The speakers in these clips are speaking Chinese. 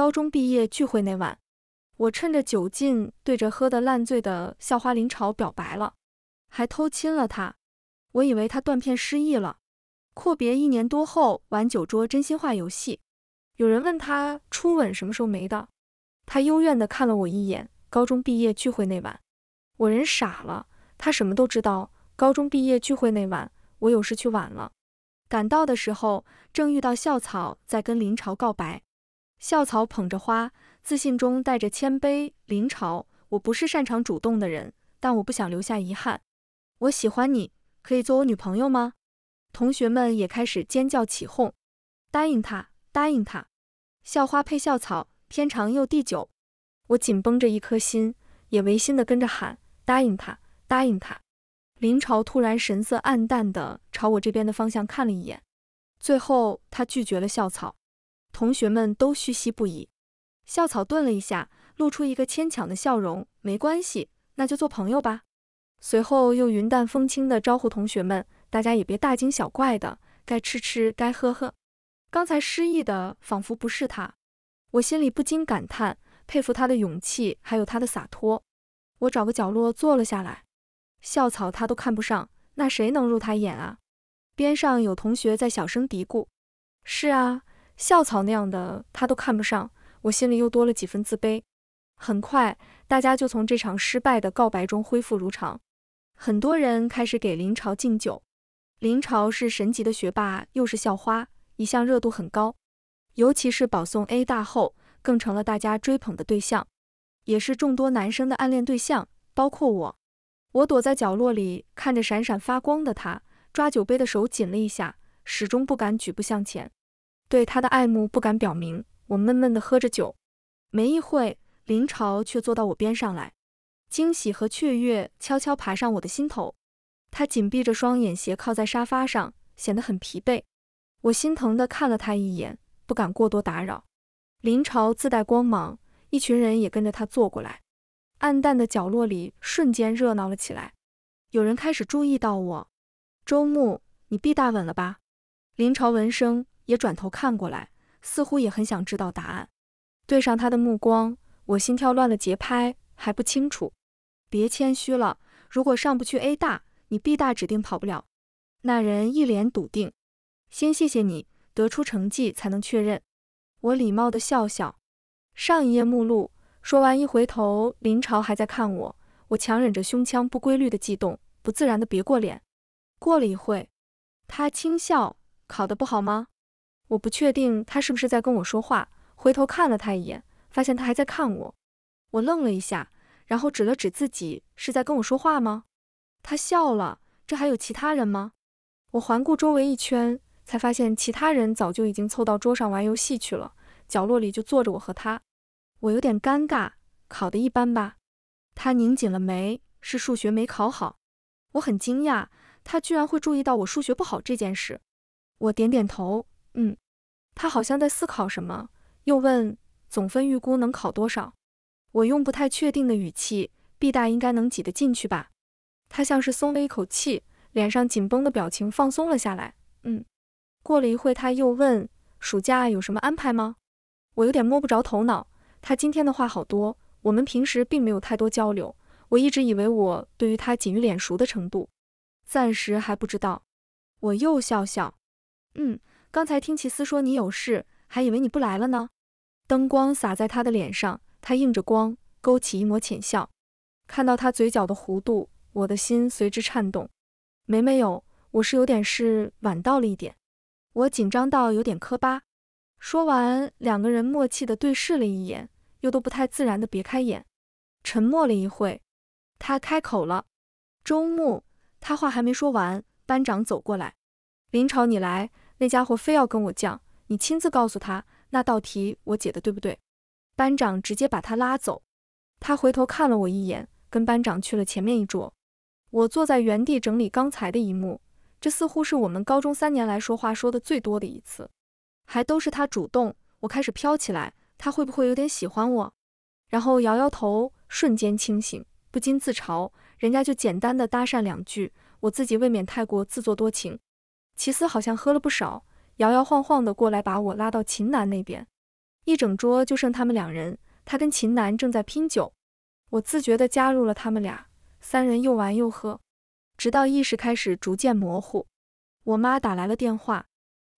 高中毕业聚会那晚，我趁着酒劲，对着喝得烂醉的校花林潮表白了，还偷亲了她。我以为她断片失忆了。阔别一年多后，玩酒桌真心话游戏，有人问她初吻什么时候没的，她幽怨地看了我一眼。高中毕业聚会那晚，我人傻了，她什么都知道。高中毕业聚会那晚，我有事去晚了，赶到的时候正遇到校草在跟林潮告白。校草捧着花，自信中带着谦卑。林潮，我不是擅长主动的人，但我不想留下遗憾。我喜欢你，可以做我女朋友吗？同学们也开始尖叫起哄，答应他，答应他。校花配校草，天长又地久。我紧绷着一颗心，也违心的跟着喊，答应他，答应他。林潮突然神色暗淡的朝我这边的方向看了一眼，最后他拒绝了校草。同学们都嘘唏不已。校草顿了一下，露出一个牵强的笑容：“没关系，那就做朋友吧。”随后又云淡风轻地招呼同学们：“大家也别大惊小怪的，该吃吃，该喝喝。”刚才失意的仿佛不是他，我心里不禁感叹，佩服他的勇气，还有他的洒脱。我找个角落坐了下来。校草他都看不上，那谁能入他眼啊？边上有同学在小声嘀咕：“是啊。”校草那样的他都看不上，我心里又多了几分自卑。很快，大家就从这场失败的告白中恢复如常。很多人开始给林潮敬酒。林潮是神级的学霸，又是校花，一向热度很高。尤其是保送 A 大后，更成了大家追捧的对象，也是众多男生的暗恋对象，包括我。我躲在角落里，看着闪闪发光的他，抓酒杯的手紧了一下，始终不敢举步向前。对他的爱慕不敢表明，我闷闷地喝着酒。没一会，林潮却坐到我边上来，惊喜和雀跃悄悄爬上我的心头。他紧闭着双眼，斜靠在沙发上，显得很疲惫。我心疼地看了他一眼，不敢过多打扰。林潮自带光芒，一群人也跟着他坐过来，暗淡的角落里瞬间热闹了起来。有人开始注意到我：“周牧，你毕大稳了吧？”林潮闻声。也转头看过来，似乎也很想知道答案。对上他的目光，我心跳乱了节拍，还不清楚。别谦虚了，如果上不去 A 大，你 B 大指定跑不了。那人一脸笃定。先谢谢你，得出成绩才能确认。我礼貌的笑笑。上一页目录。说完一回头，林潮还在看我。我强忍着胸腔不规律的悸动，不自然的别过脸。过了一会，他轻笑，考得不好吗？我不确定他是不是在跟我说话，回头看了他一眼，发现他还在看我。我愣了一下，然后指了指自己，是在跟我说话吗？他笑了。这还有其他人吗？我环顾周围一圈，才发现其他人早就已经凑到桌上玩游戏去了。角落里就坐着我和他。我有点尴尬，考得一般吧？他拧紧了眉，是数学没考好。我很惊讶，他居然会注意到我数学不好这件事。我点点头。嗯，他好像在思考什么，又问总分预估能考多少？我用不太确定的语气，毕大应该能挤得进去吧？他像是松了一口气，脸上紧绷的表情放松了下来。嗯，过了一会，他又问暑假有什么安排吗？我有点摸不着头脑。他今天的话好多，我们平时并没有太多交流，我一直以为我对于他仅于脸熟的程度，暂时还不知道。我又笑笑，嗯。刚才听齐思说你有事，还以为你不来了呢。灯光洒在他的脸上，他映着光勾起一抹浅笑。看到他嘴角的弧度，我的心随之颤动。没没有，我是有点事，晚到了一点。我紧张到有点磕巴。说完，两个人默契的对视了一眼，又都不太自然的别开眼。沉默了一会，他开口了。周牧。”他话还没说完，班长走过来，林朝，你来。那家伙非要跟我犟，你亲自告诉他那道题我解的对不对。班长直接把他拉走，他回头看了我一眼，跟班长去了前面一桌。我坐在原地整理刚才的一幕，这似乎是我们高中三年来说话说的最多的一次，还都是他主动。我开始飘起来，他会不会有点喜欢我？然后摇摇头，瞬间清醒，不禁自嘲，人家就简单的搭讪两句，我自己未免太过自作多情。奇思好像喝了不少，摇摇晃晃的过来把我拉到秦楠那边。一整桌就剩他们两人，他跟秦楠正在拼酒，我自觉的加入了他们俩，三人又玩又喝，直到意识开始逐渐模糊。我妈打来了电话，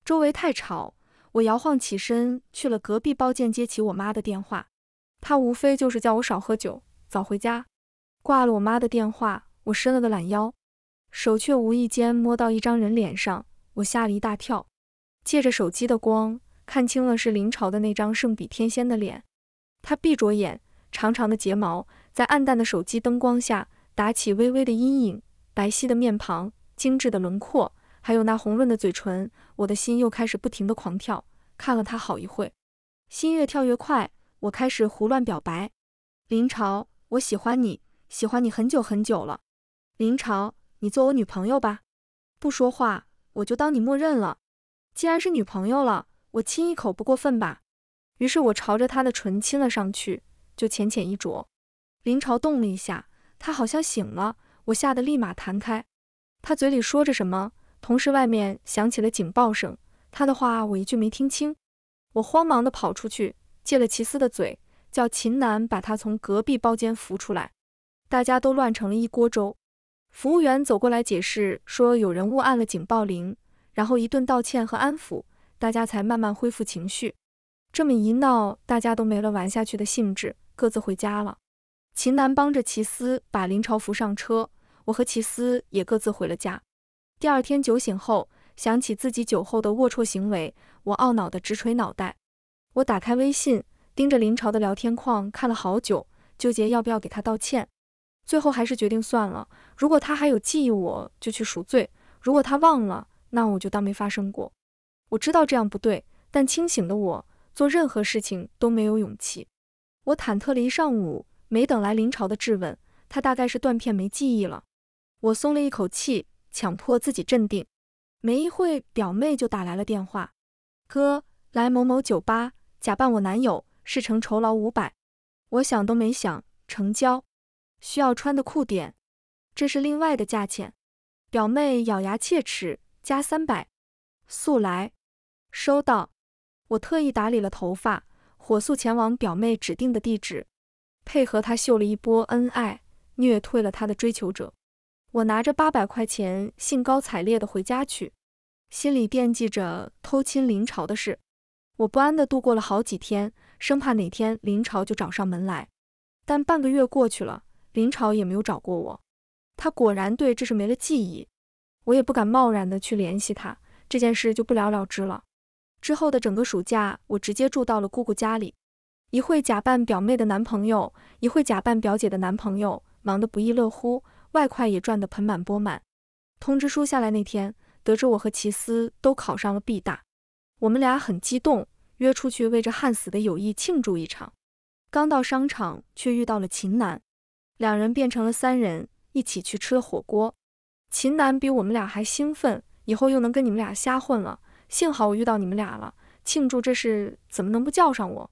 周围太吵，我摇晃起身去了隔壁包间接起我妈的电话。她无非就是叫我少喝酒，早回家。挂了我妈的电话，我伸了个懒腰，手却无意间摸到一张人脸上。我吓了一大跳，借着手机的光看清了是林朝的那张圣比天仙的脸。他闭着眼，长长的睫毛在暗淡的手机灯光下打起微微的阴影，白皙的面庞，精致的轮廓，还有那红润的嘴唇。我的心又开始不停的狂跳，看了他好一会，心越跳越快。我开始胡乱表白：“林朝，我喜欢你，喜欢你很久很久了。林朝，你做我女朋友吧。”不说话。我就当你默认了，既然是女朋友了，我亲一口不过分吧？于是我朝着他的唇亲了上去，就浅浅一啄。林朝动了一下，他好像醒了，我吓得立马弹开。他嘴里说着什么，同时外面响起了警报声，他的话我一句没听清。我慌忙的跑出去，借了齐思的嘴，叫秦楠把他从隔壁包间扶出来。大家都乱成了一锅粥。服务员走过来解释说，有人误按了警报铃，然后一顿道歉和安抚，大家才慢慢恢复情绪。这么一闹，大家都没了玩下去的兴致，各自回家了。秦楠帮着齐思把林朝扶上车，我和齐思也各自回了家。第二天酒醒后，想起自己酒后的龌龊行为，我懊恼的直捶脑袋。我打开微信，盯着林朝的聊天框看了好久，纠结要不要给他道歉。最后还是决定算了。如果他还有记忆，我就去赎罪；如果他忘了，那我就当没发生过。我知道这样不对，但清醒的我做任何事情都没有勇气。我忐忑了一上午，没等来林潮的质问，他大概是断片没记忆了。我松了一口气，强迫自己镇定。没一会，表妹就打来了电话：“哥，来某某酒吧，假扮我男友，事成酬劳五百。”我想都没想，成交。需要穿的酷点，这是另外的价钱。表妹咬牙切齿，加三百，速来，收到。我特意打理了头发，火速前往表妹指定的地址，配合她秀了一波恩爱，虐退了她的追求者。我拿着八百块钱，兴高采烈的回家去，心里惦记着偷亲林潮的事。我不安的度过了好几天，生怕哪天林潮就找上门来。但半个月过去了。林潮也没有找过我，他果然对这事没了记忆，我也不敢贸然的去联系他，这件事就不了了之了。之后的整个暑假，我直接住到了姑姑家里，一会假扮表妹的男朋友，一会假扮表姐的男朋友，忙得不亦乐乎，外快也赚得盆满钵满。通知书下来那天，得知我和齐思都考上了 B 大，我们俩很激动，约出去为这旱死的友谊庆祝一场。刚到商场，却遇到了秦楠。两人变成了三人，一起去吃了火锅。秦楠比我们俩还兴奋，以后又能跟你们俩瞎混了。幸好我遇到你们俩了，庆祝这事怎么能不叫上我？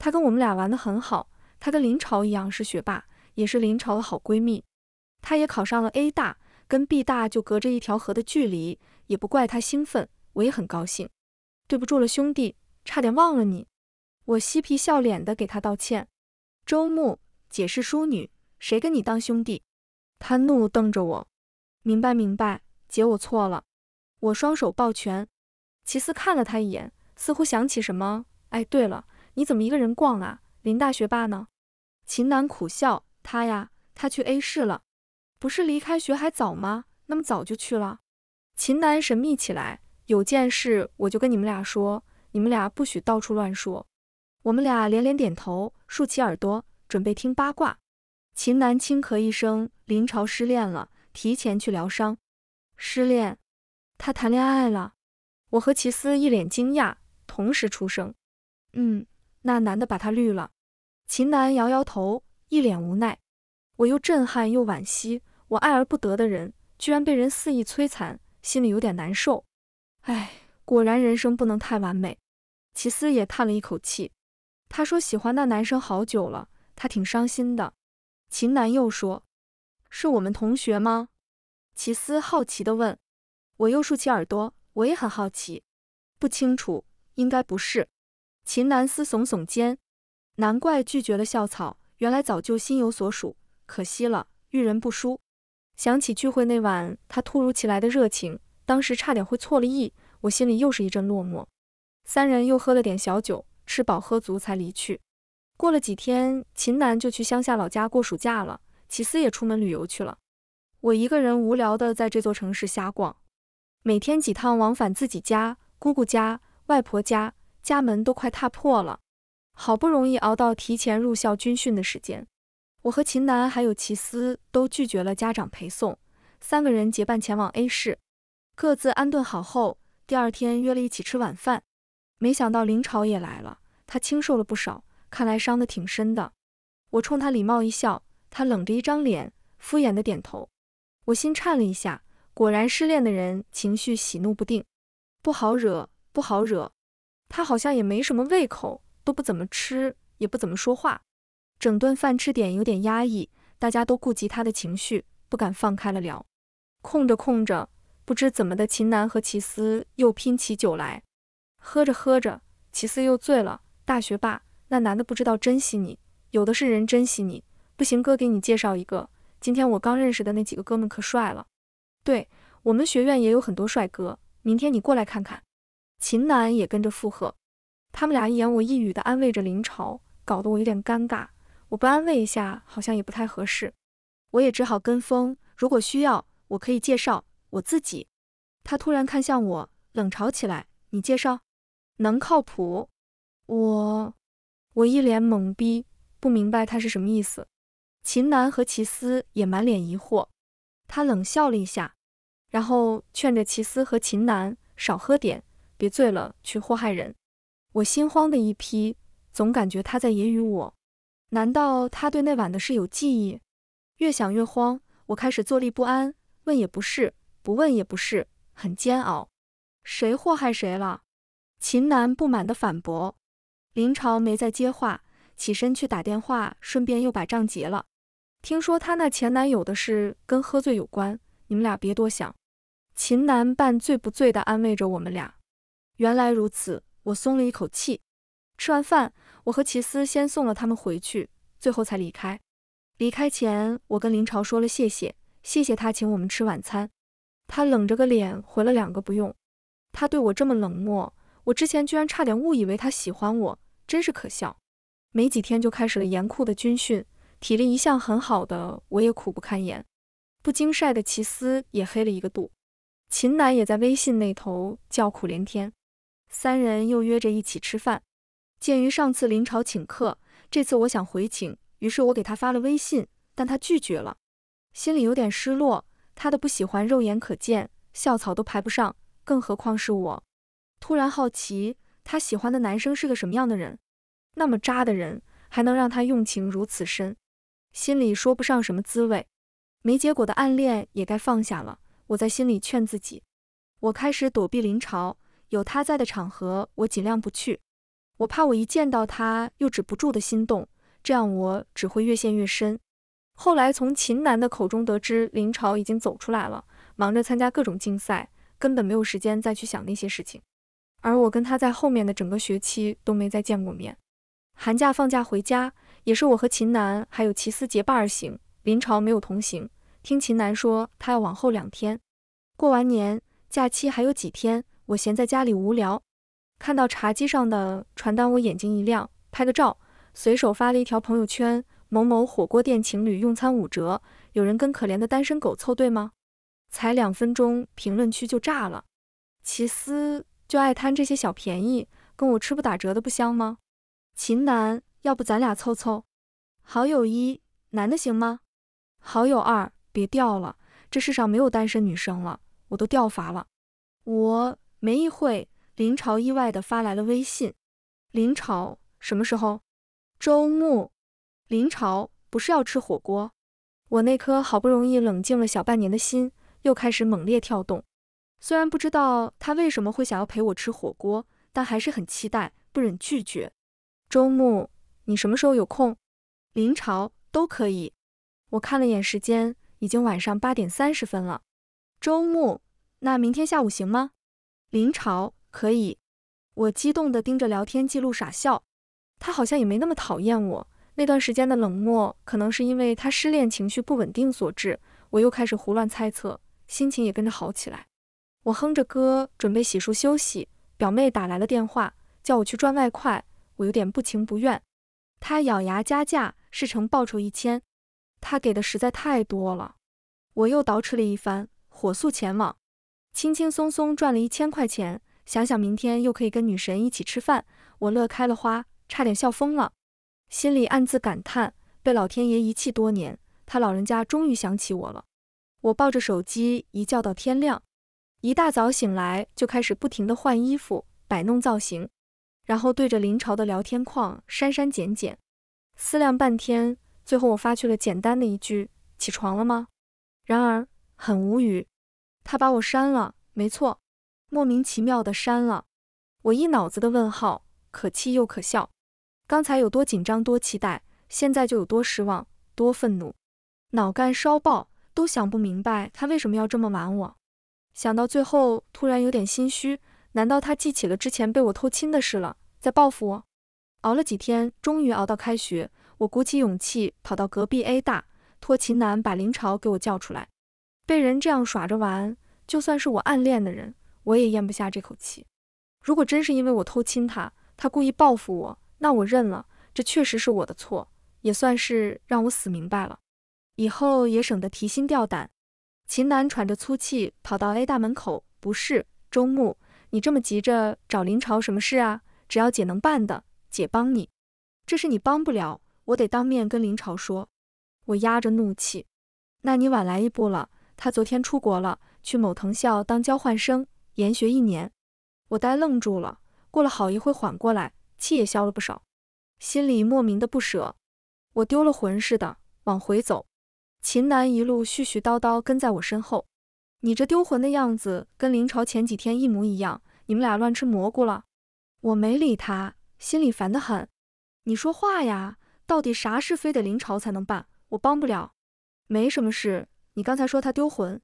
他跟我们俩玩的很好，他跟林朝一样是学霸，也是林朝的好闺蜜。他也考上了 A 大，跟 B 大就隔着一条河的距离，也不怪他兴奋，我也很高兴。对不住了，兄弟，差点忘了你。我嬉皮笑脸的给他道歉。周牧解释淑女。谁跟你当兄弟？他怒瞪着我。明白明白，姐，我错了。我双手抱拳。齐思看了他一眼，似乎想起什么。哎，对了，你怎么一个人逛啊？林大学霸呢？秦楠苦笑。他呀，他去 A 市了。不是离开学还早吗？那么早就去了？秦楠神秘起来。有件事，我就跟你们俩说，你们俩不许到处乱说。我们俩连连点头，竖起耳朵，准备听八卦。秦南轻咳一声，林潮失恋了，提前去疗伤。失恋？他谈恋爱了？我和齐思一脸惊讶，同时出声：“嗯，那男的把他绿了。”秦南摇摇头，一脸无奈。我又震撼又惋惜，我爱而不得的人，居然被人肆意摧残，心里有点难受。哎，果然人生不能太完美。齐思也叹了一口气，他说喜欢那男生好久了，他挺伤心的。秦南又说：“是我们同学吗？”齐思好奇地问。我又竖起耳朵，我也很好奇。不清楚，应该不是。秦南思耸耸肩，难怪拒绝了校草，原来早就心有所属，可惜了，遇人不淑。想起聚会那晚他突如其来的热情，当时差点会错了意，我心里又是一阵落寞。三人又喝了点小酒，吃饱喝足才离去。过了几天，秦楠就去乡下老家过暑假了，齐思也出门旅游去了。我一个人无聊的在这座城市瞎逛，每天几趟往返自己家、姑姑家、外婆家，家门都快踏破了。好不容易熬到提前入校军训的时间，我和秦楠还有齐思都拒绝了家长陪送，三个人结伴前往 A 市，各自安顿好后，第二天约了一起吃晚饭。没想到林朝也来了，他清瘦了不少。看来伤得挺深的，我冲他礼貌一笑，他冷着一张脸，敷衍的点头。我心颤了一下，果然失恋的人情绪喜怒不定，不好惹，不好惹。他好像也没什么胃口，都不怎么吃，也不怎么说话，整顿饭吃点有点压抑，大家都顾及他的情绪，不敢放开了聊。空着空着，不知怎么的，秦楠和齐思又拼起酒来，喝着喝着，齐思又醉了，大学霸。那男的不知道珍惜你，有的是人珍惜你。不行，哥给你介绍一个。今天我刚认识的那几个哥们可帅了。对，我们学院也有很多帅哥。明天你过来看看。秦楠也跟着附和。他们俩一言我一语的安慰着林潮，搞得我有点尴尬。我不安慰一下，好像也不太合适。我也只好跟风。如果需要，我可以介绍我自己。他突然看向我，冷嘲起来：“你介绍，能靠谱？我。”我一脸懵逼，不明白他是什么意思。秦南和齐斯也满脸疑惑。他冷笑了一下，然后劝着齐斯和秦南少喝点，别醉了去祸害人。我心慌的一批，总感觉他在揶揄我。难道他对那晚的事有记忆？越想越慌，我开始坐立不安，问也不是，不问也不是，很煎熬。谁祸害谁了？秦南不满地反驳。林潮没再接话，起身去打电话，顺便又把账结了。听说他那前男友的事跟喝醉有关，你们俩别多想。秦楠半醉不醉地安慰着我们俩。原来如此，我松了一口气。吃完饭，我和齐思先送了他们回去，最后才离开。离开前，我跟林潮说了谢谢，谢谢他请我们吃晚餐。他冷着个脸回了两个不用。他对我这么冷漠，我之前居然差点误以为他喜欢我。真是可笑，没几天就开始了严酷的军训，体力一向很好的我也苦不堪言，不经晒的齐思也黑了一个度。秦楠也在微信那头叫苦连天，三人又约着一起吃饭。鉴于上次林朝请客，这次我想回请，于是我给他发了微信，但他拒绝了，心里有点失落。他的不喜欢肉眼可见，校草都排不上，更何况是我。突然好奇。他喜欢的男生是个什么样的人？那么渣的人还能让他用情如此深？心里说不上什么滋味。没结果的暗恋也该放下了，我在心里劝自己。我开始躲避林潮，有他在的场合我尽量不去。我怕我一见到他又止不住的心动，这样我只会越陷越深。后来从秦楠的口中得知，林潮已经走出来了，忙着参加各种竞赛，根本没有时间再去想那些事情。而我跟他在后面的整个学期都没再见过面。寒假放假回家，也是我和秦楠还有齐思结伴而行，林朝没有同行。听秦楠说，他要往后两天过完年，假期还有几天。我闲在家里无聊，看到茶几上的传单，我眼睛一亮，拍个照，随手发了一条朋友圈：“某某火锅店情侣用餐五折，有人跟可怜的单身狗凑对吗？”才两分钟，评论区就炸了。齐思。就爱贪这些小便宜，跟我吃不打折的不香吗？秦楠，要不咱俩凑凑？好友一，男的行吗？好友二，别掉了，这世上没有单身女生了，我都掉乏了。我没一会，林朝意外的发来了微信。林朝，什么时候？周末。林朝不是要吃火锅？我那颗好不容易冷静了小半年的心，又开始猛烈跳动。虽然不知道他为什么会想要陪我吃火锅，但还是很期待，不忍拒绝。周末，你什么时候有空？临朝都可以。我看了眼时间，已经晚上八点三十分了。周末，那明天下午行吗？临朝可以。我激动地盯着聊天记录傻笑。他好像也没那么讨厌我。那段时间的冷漠，可能是因为他失恋，情绪不稳定所致。我又开始胡乱猜测，心情也跟着好起来。我哼着歌，准备洗漱休息。表妹打来了电话，叫我去赚外快。我有点不情不愿。她咬牙加价，事成报酬一千。她给的实在太多了。我又捯饬了一番，火速前往，轻轻松松赚了一千块钱。想想明天又可以跟女神一起吃饭，我乐开了花，差点笑疯了。心里暗自感叹，被老天爷遗弃多年，他老人家终于想起我了。我抱着手机一觉到天亮。一大早醒来就开始不停地换衣服、摆弄造型，然后对着林潮的聊天框删删减减，思量半天，最后我发去了简单的一句：“起床了吗？”然而很无语，他把我删了，没错，莫名其妙的删了。我一脑子的问号，可气又可笑。刚才有多紧张、多期待，现在就有多失望、多愤怒，脑干烧爆，都想不明白他为什么要这么玩我。想到最后，突然有点心虚。难道他记起了之前被我偷亲的事了，在报复我？熬了几天，终于熬到开学。我鼓起勇气，跑到隔壁 A 大，托秦楠把林潮给我叫出来。被人这样耍着玩，就算是我暗恋的人，我也咽不下这口气。如果真是因为我偷亲他，他故意报复我，那我认了。这确实是我的错，也算是让我死明白了，以后也省得提心吊胆。秦楠喘着粗气跑到 A 大门口。不是，周牧，你这么急着找林朝什么事啊？只要姐能办的，姐帮你。这事你帮不了，我得当面跟林朝说。我压着怒气。那你晚来一步了，他昨天出国了，去某藤校当交换生，研学一年。我呆愣住了，过了好一会缓过来，气也消了不少，心里莫名的不舍。我丢了魂似的往回走。秦楠一路絮絮叨叨跟在我身后，你这丢魂的样子跟林朝前几天一模一样，你们俩乱吃蘑菇了。我没理他，心里烦得很。你说话呀，到底啥事非得林朝才能办，我帮不了。没什么事，你刚才说他丢魂，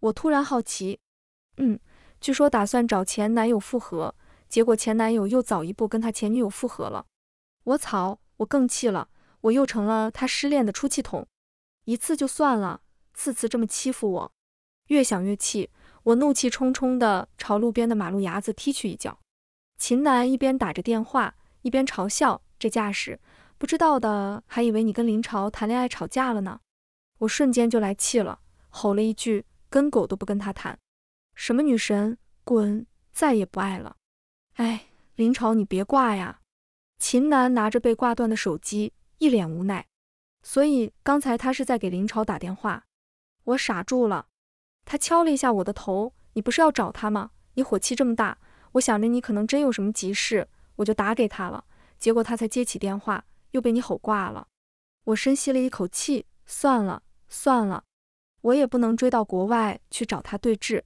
我突然好奇，嗯，据说打算找前男友复合，结果前男友又早一步跟他前女友复合了。我操，我更气了，我又成了他失恋的出气筒。一次就算了，次次这么欺负我，越想越气，我怒气冲冲地朝路边的马路牙子踢去一脚。秦楠一边打着电话，一边嘲笑这架势，不知道的还以为你跟林潮谈恋爱吵架了呢。我瞬间就来气了，吼了一句，跟狗都不跟他谈，什么女神，滚，再也不爱了。哎，林潮，你别挂呀。秦楠拿着被挂断的手机，一脸无奈。所以刚才他是在给林朝打电话，我傻住了。他敲了一下我的头。你不是要找他吗？你火气这么大，我想着你可能真有什么急事，我就打给他了。结果他才接起电话，又被你吼挂了。我深吸了一口气，算了算了，我也不能追到国外去找他对质。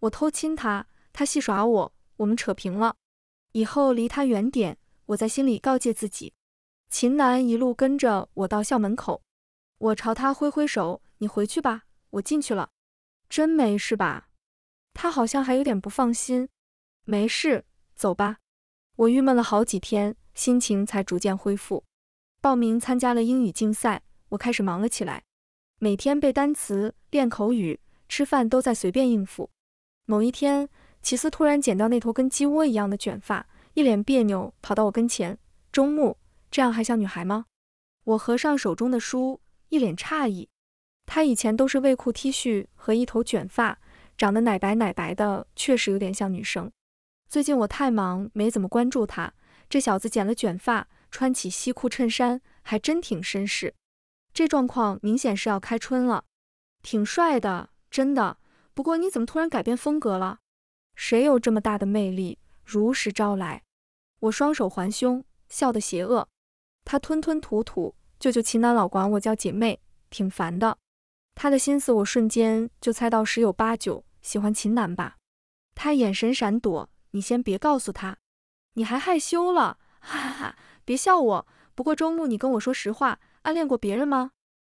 我偷亲他，他戏耍我，我们扯平了。以后离他远点，我在心里告诫自己。秦楠一路跟着我到校门口，我朝他挥挥手：“你回去吧，我进去了。”“真没事吧？”他好像还有点不放心。“没事，走吧。”我郁闷了好几天，心情才逐渐恢复。报名参加了英语竞赛，我开始忙了起来，每天背单词、练口语，吃饭都在随便应付。某一天，奇思突然剪掉那头跟鸡窝一样的卷发，一脸别扭跑到我跟前：“周木。”这样还像女孩吗？我合上手中的书，一脸诧异。他以前都是卫裤、T 恤和一头卷发，长得奶白奶白的，确实有点像女生。最近我太忙，没怎么关注他。这小子剪了卷发，穿起西裤、衬衫，还真挺绅士。这状况明显是要开春了，挺帅的，真的。不过你怎么突然改变风格了？谁有这么大的魅力？如实招来。我双手环胸，笑得邪恶。他吞吞吐吐，舅舅秦南老管我叫姐妹，挺烦的。他的心思我瞬间就猜到，十有八九喜欢秦南吧。他眼神闪躲，你先别告诉他，你还害羞了，哈哈哈，别笑我。不过周木，你跟我说实话，暗恋过别人吗？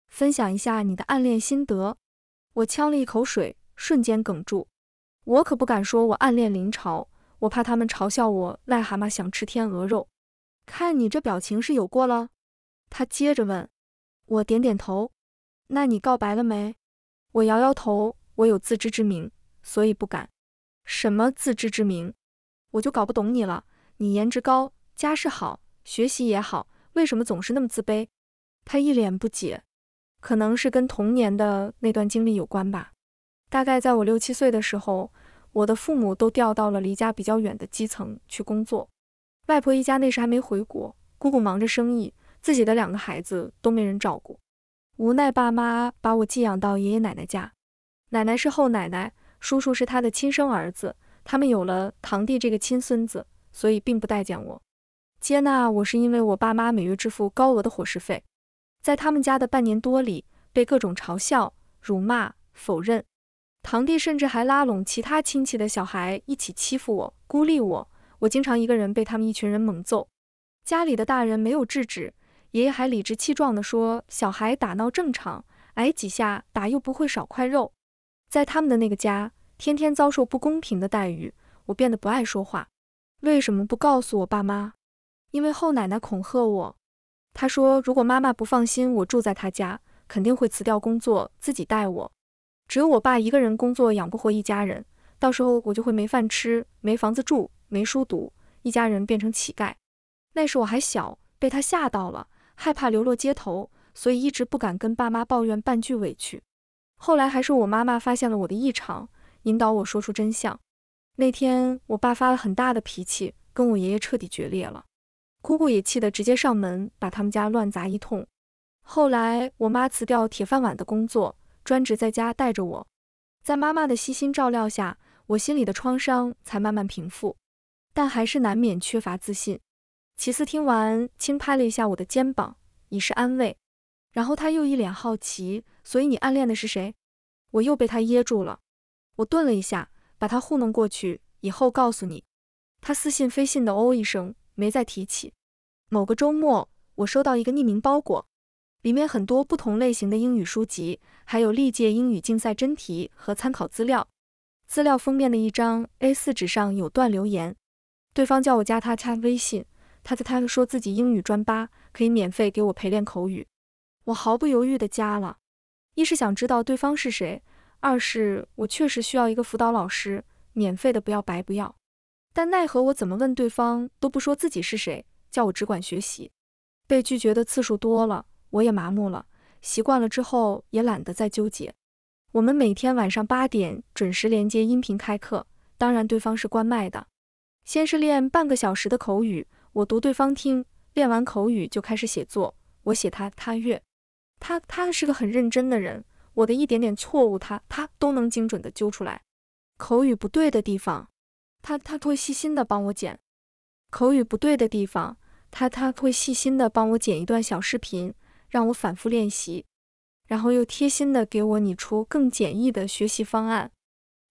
分享一下你的暗恋心得。我呛了一口水，瞬间哽住。我可不敢说，我暗恋林朝，我怕他们嘲笑我癞蛤蟆想吃天鹅肉。看你这表情是有过了，他接着问，我点点头。那你告白了没？我摇摇头，我有自知之明，所以不敢。什么自知之明？我就搞不懂你了。你颜值高，家世好，学习也好，为什么总是那么自卑？他一脸不解。可能是跟童年的那段经历有关吧。大概在我六七岁的时候，我的父母都调到了离家比较远的基层去工作。外婆一家那时还没回国，姑姑忙着生意，自己的两个孩子都没人照顾，无奈爸妈把我寄养到爷爷奶奶家。奶奶是后奶奶，叔叔是他的亲生儿子，他们有了堂弟这个亲孙子，所以并不待见我。接纳我是因为我爸妈每月支付高额的伙食费，在他们家的半年多里，被各种嘲笑、辱骂、否认。堂弟甚至还拉拢其他亲戚的小孩一起欺负我，孤立我。我经常一个人被他们一群人猛揍，家里的大人没有制止，爷爷还理直气壮地说：“小孩打闹正常，挨几下打又不会少块肉。”在他们的那个家，天天遭受不公平的待遇，我变得不爱说话。为什么不告诉我爸妈？因为后奶奶恐吓我，她说如果妈妈不放心我住在他家，肯定会辞掉工作自己带我。只有我爸一个人工作养不活一家人，到时候我就会没饭吃、没房子住。没书读，一家人变成乞丐。那时我还小，被他吓到了，害怕流落街头，所以一直不敢跟爸妈抱怨半句委屈。后来还是我妈妈发现了我的异常，引导我说出真相。那天我爸发了很大的脾气，跟我爷爷彻底决裂了，姑姑也气得直接上门把他们家乱砸一通。后来我妈辞掉铁饭碗的工作，专职在家带着我。在妈妈的悉心照料下，我心里的创伤才慢慢平复。但还是难免缺乏自信。齐思听完，轻拍了一下我的肩膀，以示安慰。然后他又一脸好奇，所以你暗恋的是谁？我又被他噎住了。我顿了一下，把他糊弄过去，以后告诉你。他似信非信的哦一声，没再提起。某个周末，我收到一个匿名包裹，里面很多不同类型的英语书籍，还有历届英语竞赛真题和参考资料。资料封面的一张 A4 纸上有段留言。对方叫我加他加微信，他在他说自己英语专八，可以免费给我陪练口语。我毫不犹豫的加了，一是想知道对方是谁，二是我确实需要一个辅导老师，免费的不要白不要。但奈何我怎么问对方都不说自己是谁，叫我只管学习。被拒绝的次数多了，我也麻木了，习惯了之后也懒得再纠结。我们每天晚上八点准时连接音频开课，当然对方是关麦的。先是练半个小时的口语，我读对方听。练完口语就开始写作，我写他他阅。他他是个很认真的人，我的一点点错误他他都能精准的揪出来。口语不对的地方，他他会细心的帮我剪。口语不对的地方，他他会细心的帮我剪一段小视频，让我反复练习。然后又贴心的给我拟出更简易的学习方案，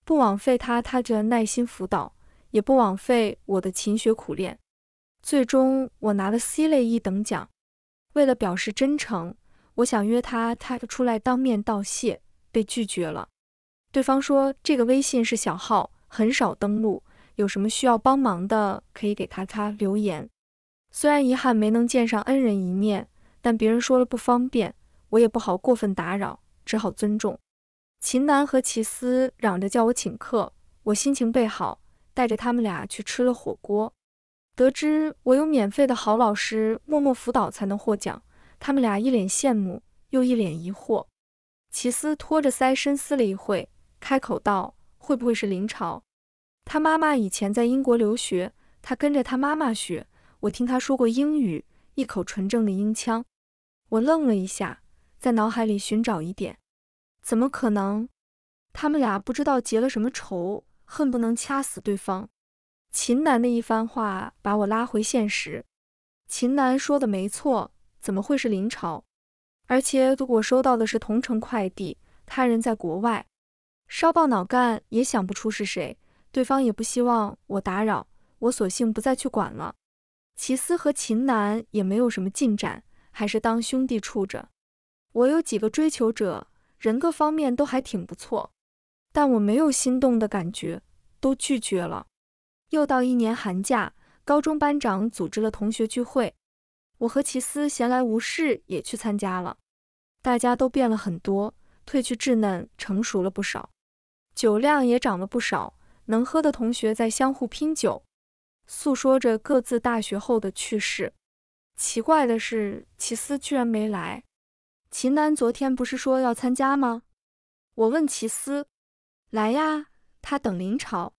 不枉费他他这耐心辅导。也不枉费我的勤学苦练，最终我拿了 C 类一等奖。为了表示真诚，我想约他他出来当面道谢，被拒绝了。对方说这个微信是小号，很少登录，有什么需要帮忙的可以给他他留言。虽然遗憾没能见上恩人一面，但别人说了不方便，我也不好过分打扰，只好尊重。秦楠和齐思嚷着叫我请客，我心情倍好。带着他们俩去吃了火锅，得知我有免费的好老师默默辅导才能获奖，他们俩一脸羡慕又一脸疑惑。奇斯托着腮深思了一会，开口道：“会不会是林朝？他妈妈以前在英国留学，他跟着他妈妈学，我听他说过英语，一口纯正的英腔。”我愣了一下，在脑海里寻找一点，怎么可能？他们俩不知道结了什么仇。恨不能掐死对方。秦楠的一番话把我拉回现实。秦楠说的没错，怎么会是林朝？而且我收到的是同城快递，他人在国外，烧爆脑干也想不出是谁。对方也不希望我打扰，我索性不再去管了。齐思和秦楠也没有什么进展，还是当兄弟处着。我有几个追求者，人各方面都还挺不错。但我没有心动的感觉，都拒绝了。又到一年寒假，高中班长组织了同学聚会，我和齐思闲来无事也去参加了。大家都变了很多，褪去稚嫩，成熟了不少，酒量也长了不少。能喝的同学在相互拼酒，诉说着各自大学后的趣事。奇怪的是，齐思居然没来。秦楠昨天不是说要参加吗？我问齐思。来呀！他等林朝，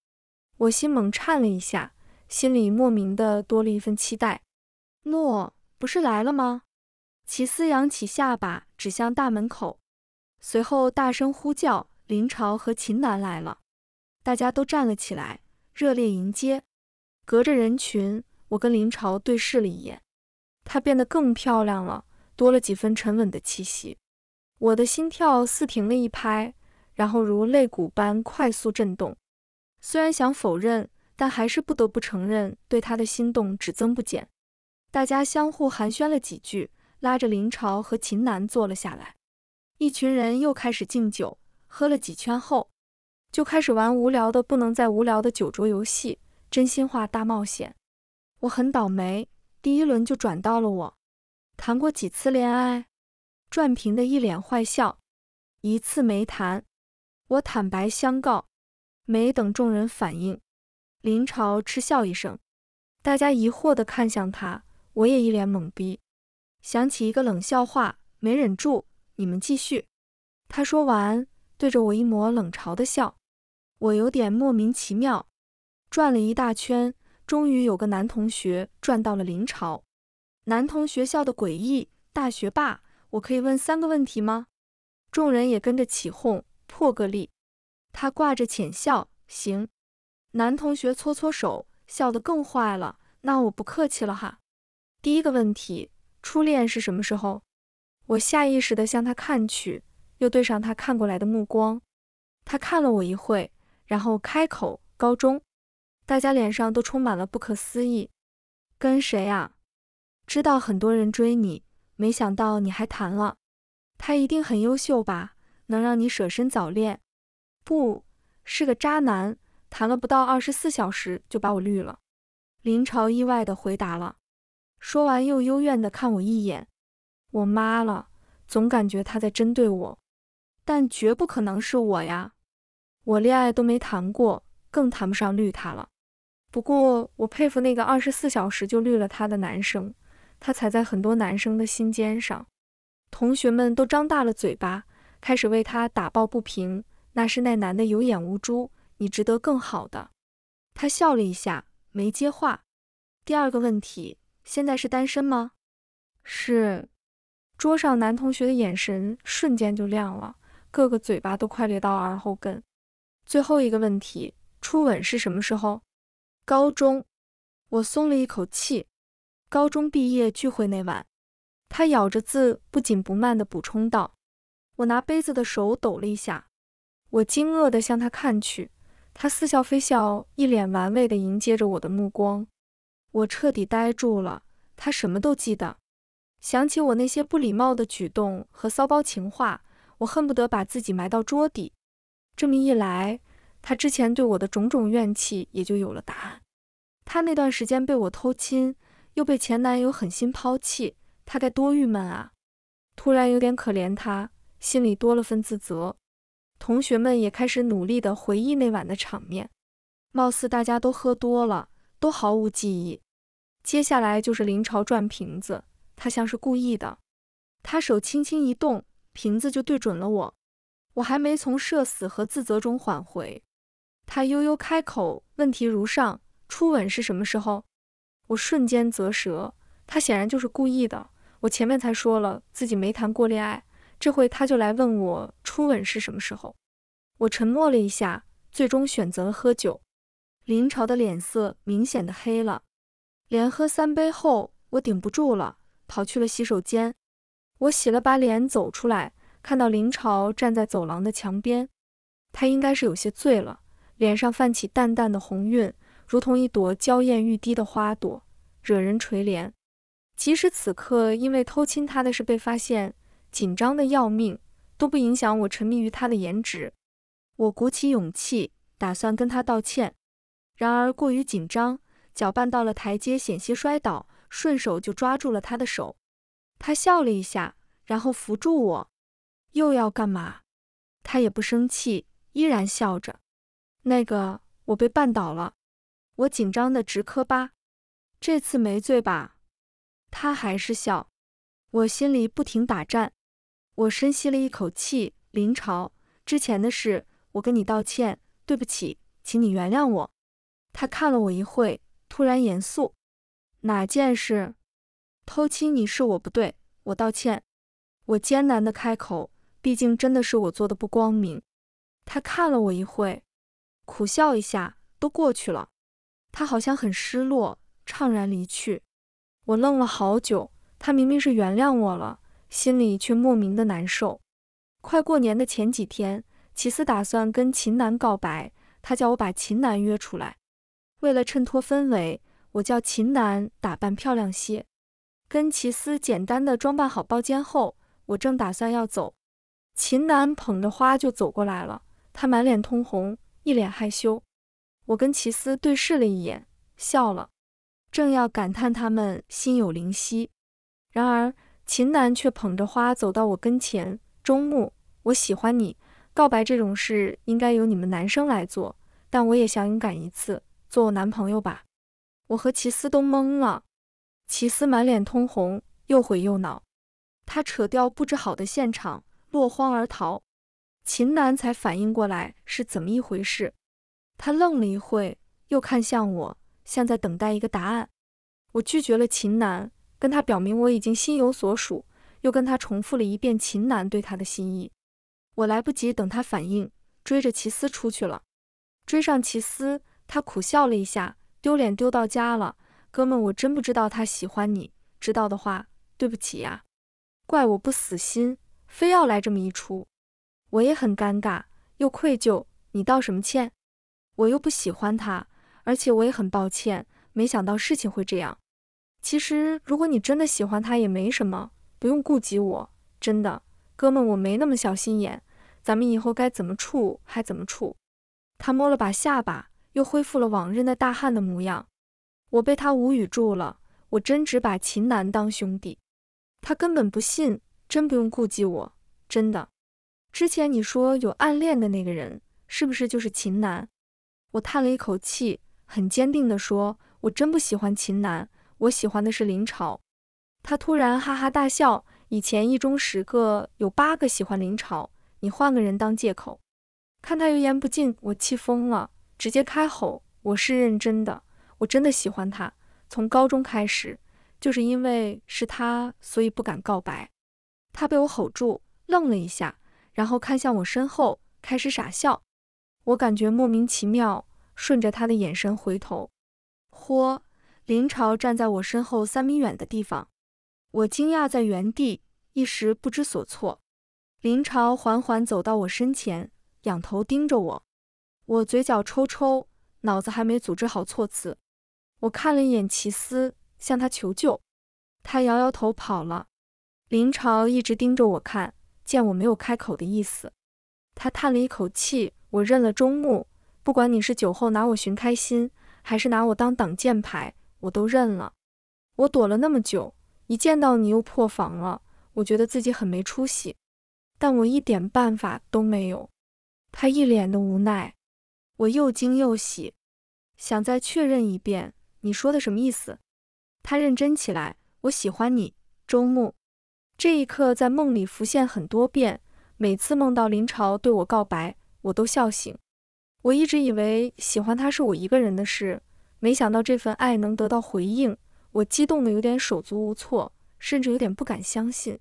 我心猛颤了一下，心里莫名的多了一份期待。诺，不是来了吗？齐思扬起下巴，指向大门口，随后大声呼叫：“林朝和秦楠来了！”大家都站了起来，热烈迎接。隔着人群，我跟林朝对视了一眼，她变得更漂亮了，多了几分沉稳的气息。我的心跳似停了一拍。然后如肋骨般快速震动，虽然想否认，但还是不得不承认，对他的心动只增不减。大家相互寒暄了几句，拉着林朝和秦楠坐了下来。一群人又开始敬酒，喝了几圈后，就开始玩无聊的不能再无聊的酒桌游戏——真心话大冒险。我很倒霉，第一轮就转到了我。谈过几次恋爱？转平的一脸坏笑，一次没谈。我坦白相告，没等众人反应，林朝嗤笑一声，大家疑惑的看向他，我也一脸懵逼，想起一个冷笑话，没忍住，你们继续。他说完，对着我一抹冷嘲的笑，我有点莫名其妙，转了一大圈，终于有个男同学转到了林朝。男同学笑的诡异，大学霸，我可以问三个问题吗？众人也跟着起哄。破个例，他挂着浅笑，行。男同学搓搓手，笑得更坏了。那我不客气了哈。第一个问题，初恋是什么时候？我下意识地向他看去，又对上他看过来的目光。他看了我一会然后开口：高中。大家脸上都充满了不可思议。跟谁啊？知道很多人追你，没想到你还谈了。他一定很优秀吧？能让你舍身早恋，不是个渣男，谈了不到二十四小时就把我绿了。林朝意外的回答了，说完又幽怨地看我一眼。我妈了，总感觉他在针对我，但绝不可能是我呀。我恋爱都没谈过，更谈不上绿他了。不过我佩服那个二十四小时就绿了他的男生，他踩在很多男生的心尖上。同学们都张大了嘴巴。开始为他打抱不平，那是那男的有眼无珠，你值得更好的。他笑了一下，没接话。第二个问题，现在是单身吗？是。桌上男同学的眼神瞬间就亮了，各个嘴巴都快咧到耳后根。最后一个问题，初吻是什么时候？高中。我松了一口气。高中毕业聚会那晚，他咬着字，不紧不慢地补充道。我拿杯子的手抖了一下，我惊愕地向他看去，他似笑非笑，一脸玩味地迎接着我的目光，我彻底呆住了。他什么都记得，想起我那些不礼貌的举动和骚包情话，我恨不得把自己埋到桌底。这么一来，他之前对我的种种怨气也就有了答案。他那段时间被我偷亲，又被前男友狠心抛弃，他该多郁闷啊！突然有点可怜他。心里多了份自责，同学们也开始努力的回忆那晚的场面，貌似大家都喝多了，都毫无记忆。接下来就是林潮转瓶子，他像是故意的，他手轻轻一动，瓶子就对准了我。我还没从社死和自责中缓回，他悠悠开口：“问题如上，初吻是什么时候？”我瞬间啧舌，他显然就是故意的。我前面才说了自己没谈过恋爱。这回他就来问我初吻是什么时候，我沉默了一下，最终选择了喝酒。林潮的脸色明显的黑了，连喝三杯后，我顶不住了，跑去了洗手间。我洗了把脸走出来，看到林潮站在走廊的墙边，他应该是有些醉了，脸上泛起淡淡的红晕，如同一朵娇艳欲滴的花朵，惹人垂怜。即使此刻因为偷亲他的事被发现。紧张的要命，都不影响我沉迷于他的颜值。我鼓起勇气，打算跟他道歉。然而过于紧张，搅拌到了台阶，险些摔倒，顺手就抓住了他的手。他笑了一下，然后扶住我。又要干嘛？他也不生气，依然笑着。那个，我被绊倒了。我紧张的直磕巴。这次没醉吧？他还是笑。我心里不停打颤。我深吸了一口气，林潮，之前的事，我跟你道歉，对不起，请你原谅我。他看了我一会，突然严肃，哪件事？偷亲你是我不对，我道歉。我艰难的开口，毕竟真的是我做的不光明。他看了我一会，苦笑一下，都过去了。他好像很失落，怅然离去。我愣了好久，他明明是原谅我了。心里却莫名的难受。快过年的前几天，齐思打算跟秦楠告白，他叫我把秦楠约出来。为了衬托氛围，我叫秦楠打扮漂亮些。跟齐思简单的装扮好包间后，我正打算要走，秦楠捧着花就走过来了，他满脸通红，一脸害羞。我跟齐思对视了一眼，笑了，正要感叹他们心有灵犀，然而。秦楠却捧着花走到我跟前：“周木，我喜欢你。告白这种事应该由你们男生来做，但我也想勇敢一次，做我男朋友吧。”我和齐思都懵了，齐思满脸通红，又悔又恼，他扯掉布置好的现场，落荒而逃。秦楠才反应过来是怎么一回事，他愣了一会，又看向我，像在等待一个答案。我拒绝了秦楠。跟他表明我已经心有所属，又跟他重复了一遍秦楠对他的心意。我来不及等他反应，追着齐思出去了。追上齐思，他苦笑了一下，丢脸丢到家了。哥们，我真不知道他喜欢你，知道的话，对不起呀。怪我不死心，非要来这么一出。我也很尴尬，又愧疚。你道什么歉？我又不喜欢他，而且我也很抱歉，没想到事情会这样。其实，如果你真的喜欢他也没什么，不用顾及我。真的，哥们，我没那么小心眼。咱们以后该怎么处还怎么处。他摸了把下巴，又恢复了往日那大汉的模样。我被他无语住了。我真只把秦楠当兄弟。他根本不信，真不用顾及我。真的。之前你说有暗恋的那个人，是不是就是秦楠？我叹了一口气，很坚定地说：“我真不喜欢秦楠。”我喜欢的是林潮，他突然哈哈大笑。以前一中十个有八个喜欢林潮，你换个人当借口。看他油盐不进，我气疯了，直接开吼：“我是认真的，我真的喜欢他。从高中开始，就是因为是他，所以不敢告白。”他被我吼住，愣了一下，然后看向我身后，开始傻笑。我感觉莫名其妙，顺着他的眼神回头，嚯！林潮站在我身后三米远的地方，我惊讶在原地，一时不知所措。林潮缓缓走到我身前，仰头盯着我，我嘴角抽抽，脑子还没组织好措辞。我看了一眼齐思，向他求救，他摇摇头跑了。林潮一直盯着我，看见我没有开口的意思，他叹了一口气，我认了。中目，不管你是酒后拿我寻开心，还是拿我当挡箭牌。我都认了，我躲了那么久，一见到你又破防了，我觉得自己很没出息，但我一点办法都没有。他一脸的无奈，我又惊又喜，想再确认一遍，你说的什么意思？他认真起来，我喜欢你，周牧。这一刻在梦里浮现很多遍，每次梦到林潮对我告白，我都笑醒。我一直以为喜欢他是我一个人的事。没想到这份爱能得到回应，我激动得有点手足无措，甚至有点不敢相信。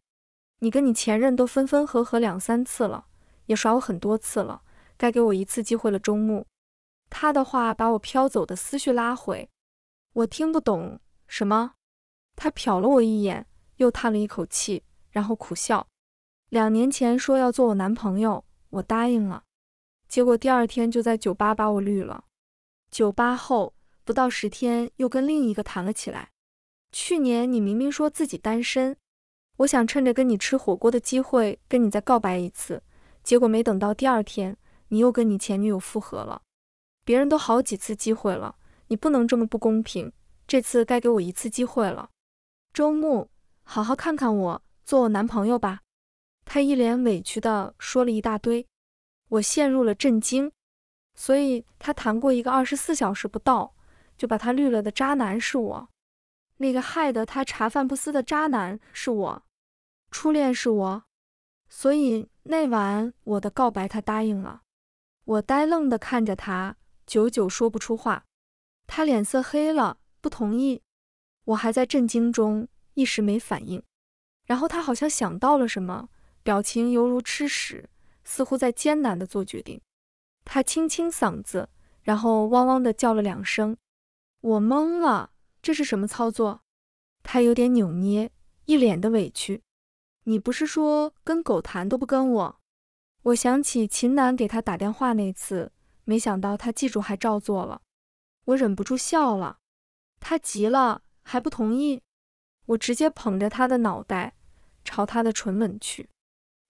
你跟你前任都分分合合两三次了，也耍我很多次了，该给我一次机会了。周末，他的话把我飘走的思绪拉回。我听不懂什么。他瞟了我一眼，又叹了一口气，然后苦笑。两年前说要做我男朋友，我答应了，结果第二天就在酒吧把我绿了。酒吧后。不到十天，又跟另一个谈了起来。去年你明明说自己单身，我想趁着跟你吃火锅的机会，跟你再告白一次。结果没等到第二天，你又跟你前女友复合了。别人都好几次机会了，你不能这么不公平。这次该给我一次机会了。周末，好好看看我，做我男朋友吧。他一脸委屈的说了一大堆，我陷入了震惊。所以他谈过一个二十四小时不到。就把他绿了的渣男是我，那个害得他茶饭不思的渣男是我，初恋是我，所以那晚我的告白他答应了。我呆愣地看着他，久久说不出话。他脸色黑了，不同意。我还在震惊中，一时没反应。然后他好像想到了什么，表情犹如吃屎，似乎在艰难地做决定。他清清嗓子，然后汪汪地叫了两声。我懵了，这是什么操作？他有点扭捏，一脸的委屈。你不是说跟狗谈都不跟我？我想起秦楠给他打电话那次，没想到他记住还照做了。我忍不住笑了。他急了，还不同意。我直接捧着他的脑袋，朝他的唇吻去。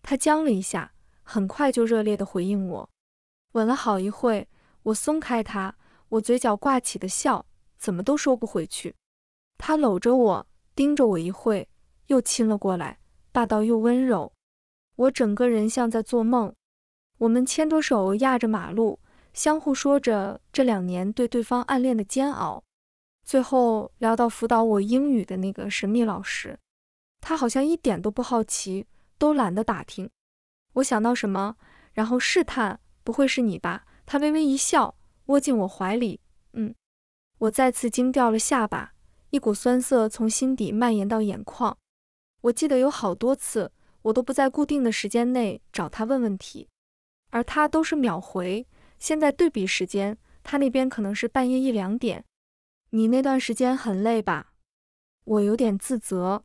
他僵了一下，很快就热烈地回应我。吻了好一会，我松开他，我嘴角挂起的笑。怎么都收不回去，他搂着我，盯着我一会又亲了过来，霸道又温柔。我整个人像在做梦。我们牵着手压着马路，相互说着这两年对对方暗恋的煎熬，最后聊到辅导我英语的那个神秘老师，他好像一点都不好奇，都懒得打听。我想到什么，然后试探：“不会是你吧？”他微微一笑，窝进我怀里，嗯。我再次惊掉了下巴，一股酸涩从心底蔓延到眼眶。我记得有好多次，我都不在固定的时间内找他问问题，而他都是秒回。现在对比时间，他那边可能是半夜一两点。你那段时间很累吧？我有点自责，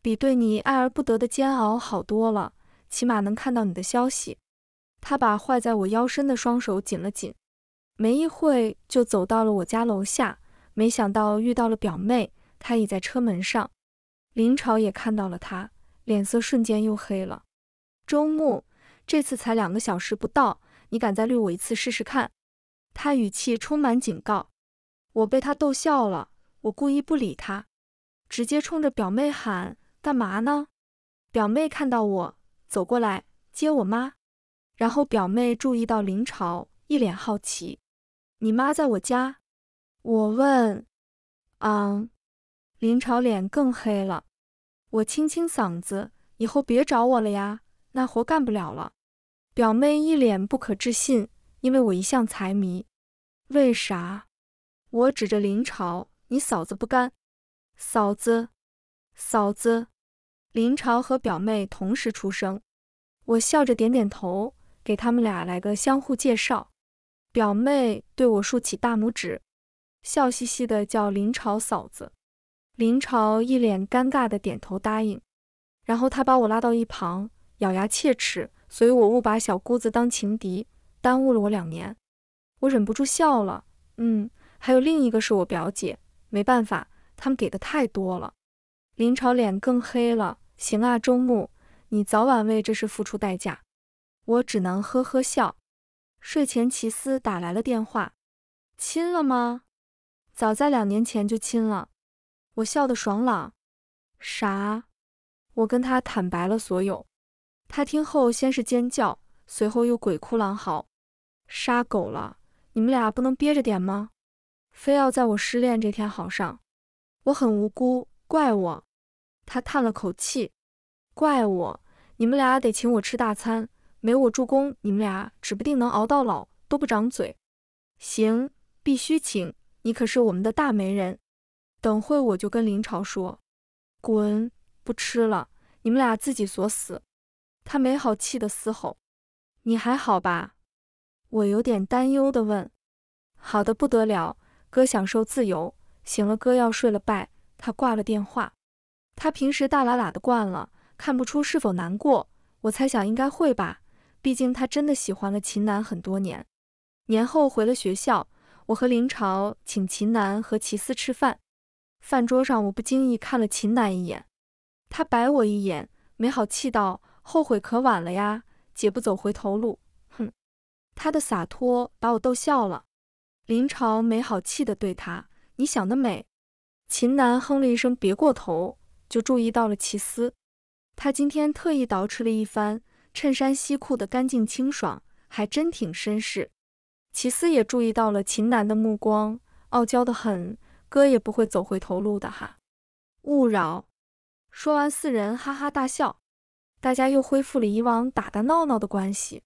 比对你爱而不得的煎熬好多了，起码能看到你的消息。他把坏在我腰身的双手紧了紧。没一会就走到了我家楼下，没想到遇到了表妹，她倚在车门上，林朝也看到了她，脸色瞬间又黑了。周牧，这次才两个小时不到，你敢再绿我一次试试看？他语气充满警告。我被他逗笑了，我故意不理他，直接冲着表妹喊：“干嘛呢？”表妹看到我走过来接我妈，然后表妹注意到林朝。一脸好奇。你妈在我家，我问，嗯，林朝脸更黑了。我清清嗓子，以后别找我了呀，那活干不了了。表妹一脸不可置信，因为我一向财迷。为啥？我指着林朝，你嫂子不干。嫂子，嫂子。林朝和表妹同时出声，我笑着点点头，给他们俩来个相互介绍。表妹对我竖起大拇指，笑嘻嘻的叫林朝嫂子。林朝一脸尴尬的点头答应，然后他把我拉到一旁，咬牙切齿，所以我误把小姑子当情敌，耽误了我两年。我忍不住笑了，嗯，还有另一个是我表姐，没办法，他们给的太多了。林朝脸更黑了，行啊，周牧，你早晚为这事付出代价。我只能呵呵笑。睡前，齐斯打来了电话，亲了吗？早在两年前就亲了。我笑得爽朗。啥？我跟他坦白了所有。他听后先是尖叫，随后又鬼哭狼嚎。杀狗了！你们俩不能憋着点吗？非要在我失恋这天好上？我很无辜，怪我。他叹了口气，怪我。你们俩得请我吃大餐。没我助攻，你们俩指不定能熬到老都不长嘴。行，必须请，你可是我们的大媒人。等会我就跟林潮说。滚，不吃了，你们俩自己锁死。他没好气的嘶吼。你还好吧？我有点担忧的问。好的不得了，哥享受自由。行了，哥要睡了拜。他挂了电话。他平时大喇喇的惯了，看不出是否难过。我猜想应该会吧。毕竟他真的喜欢了秦南很多年，年后回了学校，我和林朝请秦南和齐思吃饭。饭桌上，我不经意看了秦南一眼，他白我一眼，没好气道：“后悔可晚了呀，姐不走回头路。”哼，他的洒脱把我逗笑了。林朝没好气的对他：“你想得美。”秦南哼了一声，别过头，就注意到了齐思，他今天特意捯饬了一番。衬衫西裤的干净清爽，还真挺绅士。齐思也注意到了秦南的目光，傲娇的很，哥也不会走回头路的哈，勿扰。说完，四人哈哈大笑，大家又恢复了以往打打闹闹的关系。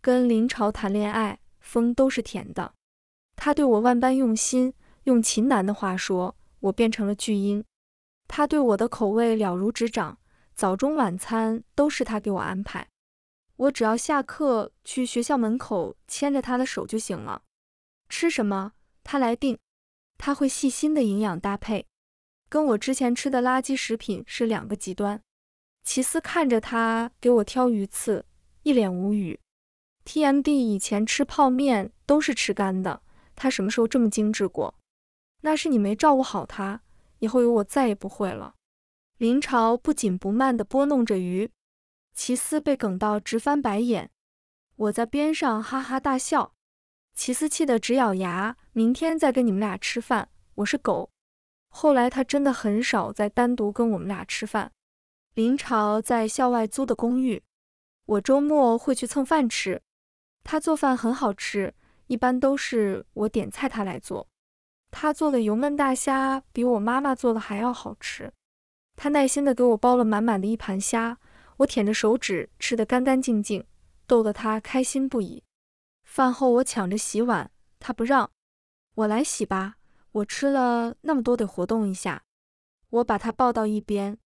跟林朝谈恋爱，风都是甜的。他对我万般用心，用秦南的话说，我变成了巨婴。他对我的口味了如指掌，早中晚餐都是他给我安排。我只要下课去学校门口牵着他的手就行了，吃什么他来定，他会细心的营养搭配，跟我之前吃的垃圾食品是两个极端。齐思看着他给我挑鱼刺，一脸无语。TMD 以前吃泡面都是吃干的，他什么时候这么精致过？那是你没照顾好他，以后有我再也不会了。林潮不紧不慢的拨弄着鱼。齐思被梗到直翻白眼，我在边上哈哈大笑。齐思气得直咬牙，明天再跟你们俩吃饭，我是狗。后来他真的很少再单独跟我们俩吃饭。林朝在校外租的公寓，我周末会去蹭饭吃。他做饭很好吃，一般都是我点菜他来做。他做的油焖大虾比我妈妈做的还要好吃。他耐心的给我包了满满的一盘虾。我舔着手指，吃得干干净净，逗得他开心不已。饭后我抢着洗碗，他不让我来洗吧。我吃了那么多，得活动一下。我把他抱到一边，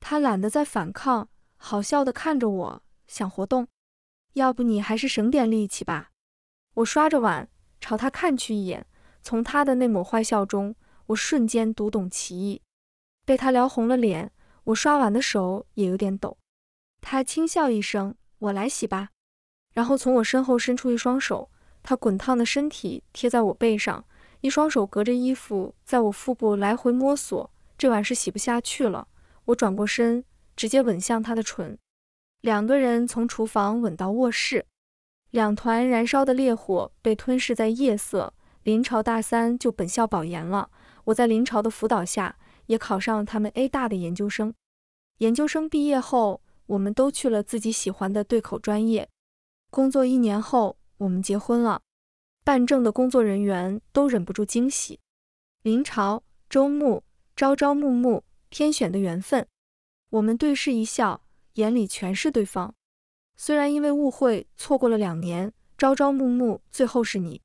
他懒得再反抗，好笑的看着我，想活动。要不你还是省点力气吧。我刷着碗，朝他看去一眼，从他的那抹坏笑中，我瞬间读懂其意，被他撩红了脸。我刷碗的手也有点抖。他轻笑一声：“我来洗吧。”然后从我身后伸出一双手，他滚烫的身体贴在我背上，一双手隔着衣服在我腹部来回摸索。这碗是洗不下去了，我转过身，直接吻向他的唇。两个人从厨房吻到卧室，两团燃烧的烈火被吞噬在夜色。林朝大三就本校保研了，我在林朝的辅导下也考上他们 A 大的研究生。研究生毕业后。我们都去了自己喜欢的对口专业，工作一年后，我们结婚了。办证的工作人员都忍不住惊喜。林朝、周牧，朝朝暮暮，天选的缘分。我们对视一笑，眼里全是对方。虽然因为误会错过了两年，朝朝暮暮，最后是你。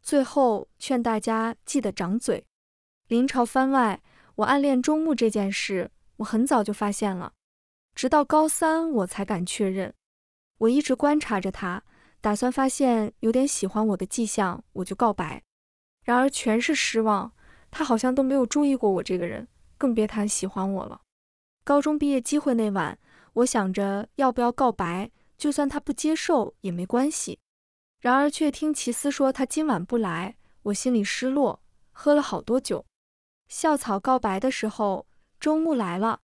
最后劝大家记得长嘴。林朝番外，我暗恋周牧这件事，我很早就发现了。直到高三，我才敢确认。我一直观察着他，打算发现有点喜欢我的迹象，我就告白。然而全是失望，他好像都没有注意过我这个人，更别谈喜欢我了。高中毕业机会那晚，我想着要不要告白，就算他不接受也没关系。然而却听奇思说他今晚不来，我心里失落，喝了好多酒。校草告白的时候，周木来了。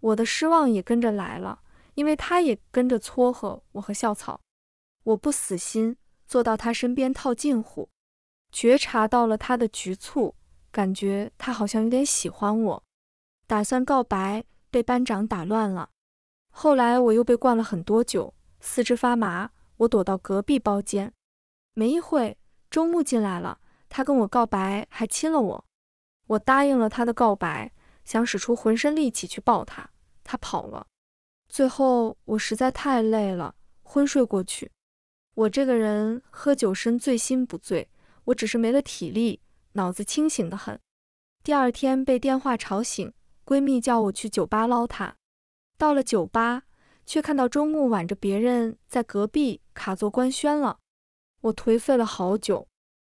我的失望也跟着来了，因为他也跟着撮合我和校草。我不死心，坐到他身边套近乎，觉察到了他的局促，感觉他好像有点喜欢我。打算告白，被班长打乱了。后来我又被灌了很多酒，四肢发麻，我躲到隔壁包间。没一会，周木进来了，他跟我告白，还亲了我。我答应了他的告白。想使出浑身力气去抱他，他跑了。最后我实在太累了，昏睡过去。我这个人喝酒深醉心不醉，我只是没了体力，脑子清醒的很。第二天被电话吵醒，闺蜜叫我去酒吧捞他。到了酒吧，却看到周木挽着别人在隔壁卡座官宣了。我颓废了好久。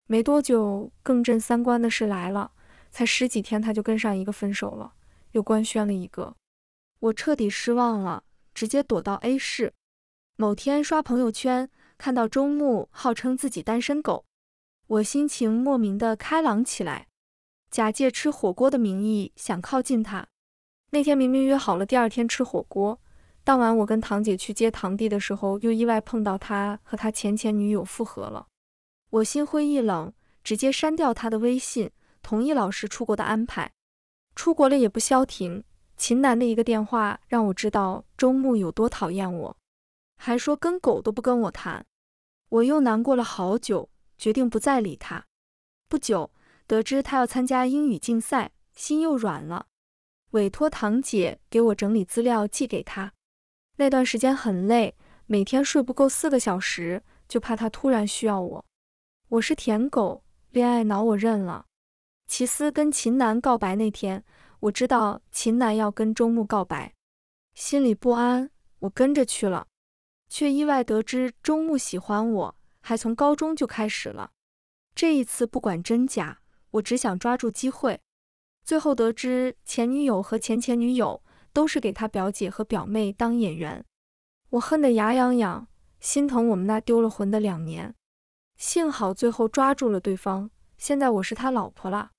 没多久，更震三观的事来了。才十几天，他就跟上一个分手了，又官宣了一个，我彻底失望了，直接躲到 A 市。某天刷朋友圈，看到周慕号称自己单身狗，我心情莫名的开朗起来，假借吃火锅的名义想靠近他。那天明明约好了第二天吃火锅，当晚我跟堂姐去接堂弟的时候，又意外碰到他和他前前女友复合了，我心灰意冷，直接删掉他的微信。同意老师出国的安排，出国了也不消停。秦楠的一个电话让我知道周牧有多讨厌我，还说跟狗都不跟我谈。我又难过了好久，决定不再理他。不久得知他要参加英语竞赛，心又软了，委托堂姐给我整理资料寄给他。那段时间很累，每天睡不够四个小时，就怕他突然需要我。我是舔狗，恋爱脑我认了。齐思跟秦楠告白那天，我知道秦楠要跟周牧告白，心里不安，我跟着去了，却意外得知周牧喜欢我，还从高中就开始了。这一次不管真假，我只想抓住机会。最后得知前女友和前前女友都是给他表姐和表妹当演员，我恨得牙痒痒，心疼我们那丢了魂的两年。幸好最后抓住了对方，现在我是他老婆了。